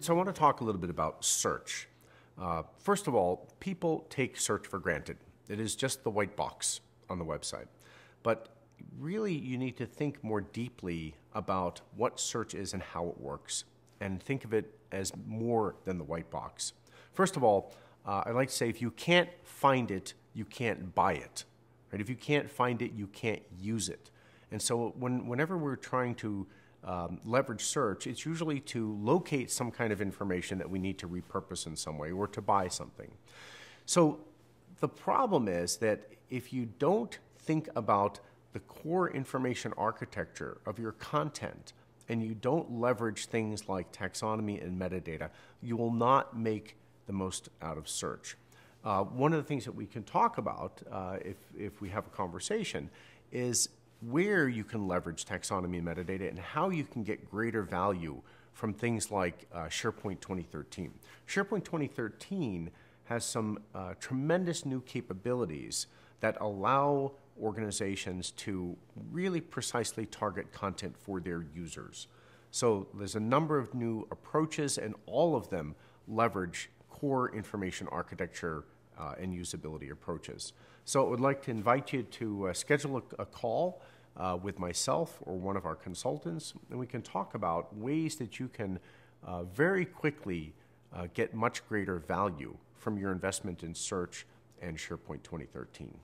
So I want to talk a little bit about search. Uh, first of all, people take search for granted. It is just the white box on the website. But really, you need to think more deeply about what search is and how it works, and think of it as more than the white box. First of all, uh, I'd like to say if you can't find it, you can't buy it. Right? If you can't find it, you can't use it. And so when, whenever we're trying to um, leverage search, it's usually to locate some kind of information that we need to repurpose in some way or to buy something. So the problem is that if you don't think about the core information architecture of your content and you don't leverage things like taxonomy and metadata, you will not make the most out of search. Uh, one of the things that we can talk about uh, if, if we have a conversation is where you can leverage taxonomy metadata and how you can get greater value from things like uh, SharePoint 2013. SharePoint 2013 has some uh, tremendous new capabilities that allow organizations to really precisely target content for their users. So there's a number of new approaches, and all of them leverage core information architecture uh, and usability approaches. So I would like to invite you to uh, schedule a, a call uh, with myself or one of our consultants, and we can talk about ways that you can uh, very quickly uh, get much greater value from your investment in search and SharePoint 2013.